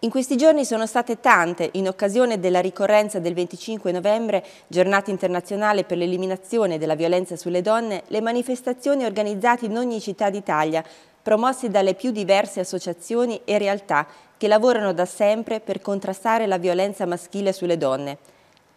In questi giorni sono state tante, in occasione della ricorrenza del 25 novembre, giornata internazionale per l'eliminazione della violenza sulle donne, le manifestazioni organizzate in ogni città d'Italia, promosse dalle più diverse associazioni e realtà che lavorano da sempre per contrastare la violenza maschile sulle donne.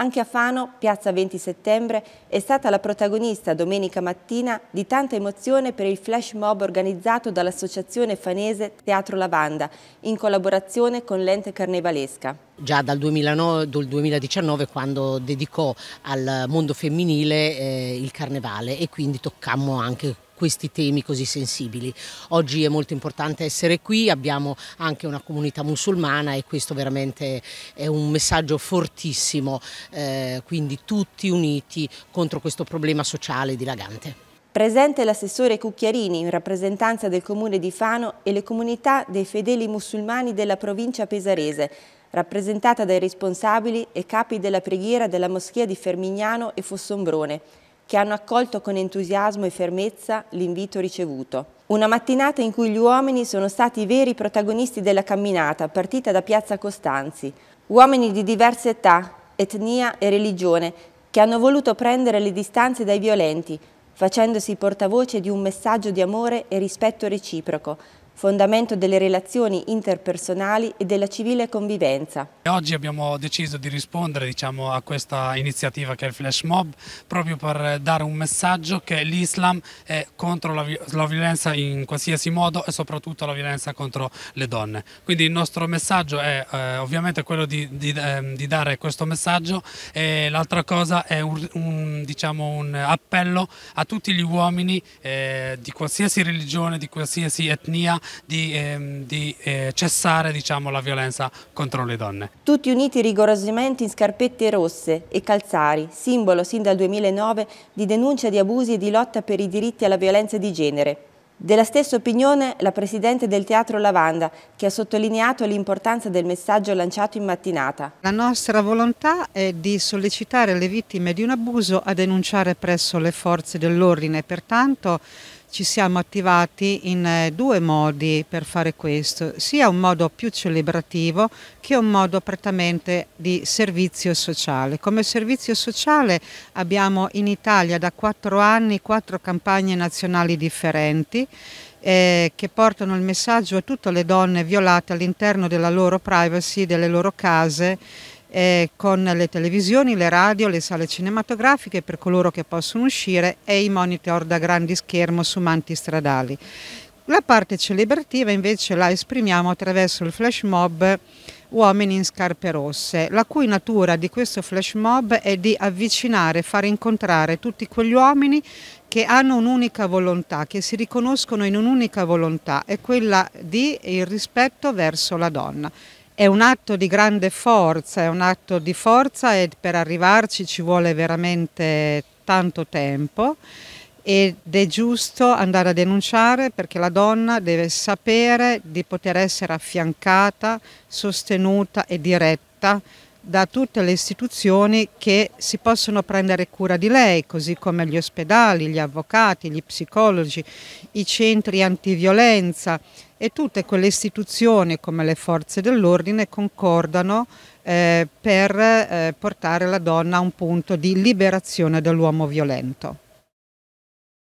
Anche a Fano, piazza 20 settembre, è stata la protagonista domenica mattina di tanta emozione per il flash mob organizzato dall'associazione fanese Teatro Lavanda, in collaborazione con l'ente carnevalesca già dal, 2009, dal 2019 quando dedicò al mondo femminile eh, il carnevale e quindi toccammo anche questi temi così sensibili. Oggi è molto importante essere qui, abbiamo anche una comunità musulmana e questo veramente è un messaggio fortissimo, eh, quindi tutti uniti contro questo problema sociale dilagante. Presente l'assessore Cucchiarini in rappresentanza del comune di Fano e le comunità dei fedeli musulmani della provincia pesarese, rappresentata dai responsabili e capi della preghiera della moschea di Fermignano e Fossombrone, che hanno accolto con entusiasmo e fermezza l'invito ricevuto. Una mattinata in cui gli uomini sono stati i veri protagonisti della camminata, partita da Piazza Costanzi. Uomini di diverse età, etnia e religione, che hanno voluto prendere le distanze dai violenti, facendosi portavoce di un messaggio di amore e rispetto reciproco, fondamento delle relazioni interpersonali e della civile convivenza. Oggi abbiamo deciso di rispondere diciamo, a questa iniziativa che è il flash mob proprio per dare un messaggio che l'Islam è contro la, la violenza in qualsiasi modo e soprattutto la violenza contro le donne. Quindi il nostro messaggio è eh, ovviamente quello di, di, eh, di, dare questo messaggio e l'altra cosa è un, un, diciamo, un, appello a tutti gli uomini eh, di qualsiasi religione, di qualsiasi etnia di, ehm, di eh, cessare diciamo, la violenza contro le donne. Tutti uniti rigorosamente in scarpette rosse e calzari, simbolo sin dal 2009 di denuncia di abusi e di lotta per i diritti alla violenza di genere. Della stessa opinione la Presidente del Teatro Lavanda, che ha sottolineato l'importanza del messaggio lanciato in mattinata. La nostra volontà è di sollecitare le vittime di un abuso a denunciare presso le forze dell'ordine, pertanto ci siamo attivati in eh, due modi per fare questo, sia un modo più celebrativo che un modo prettamente di servizio sociale. Come servizio sociale abbiamo in Italia da quattro anni quattro campagne nazionali differenti eh, che portano il messaggio a tutte le donne violate all'interno della loro privacy, delle loro case eh, con le televisioni, le radio, le sale cinematografiche per coloro che possono uscire e i monitor da grandi schermo su manti stradali. La parte celebrativa invece la esprimiamo attraverso il flash mob Uomini in scarpe rosse, la cui natura di questo flash mob è di avvicinare, far incontrare tutti quegli uomini che hanno un'unica volontà, che si riconoscono in un'unica volontà, è quella di il rispetto verso la donna è un atto di grande forza, è un atto di forza e per arrivarci ci vuole veramente tanto tempo ed è giusto andare a denunciare perché la donna deve sapere di poter essere affiancata, sostenuta e diretta da tutte le istituzioni che si possono prendere cura di lei, così come gli ospedali, gli avvocati, gli psicologi, i centri antiviolenza e tutte quelle istituzioni come le forze dell'ordine concordano eh, per eh, portare la donna a un punto di liberazione dall'uomo violento.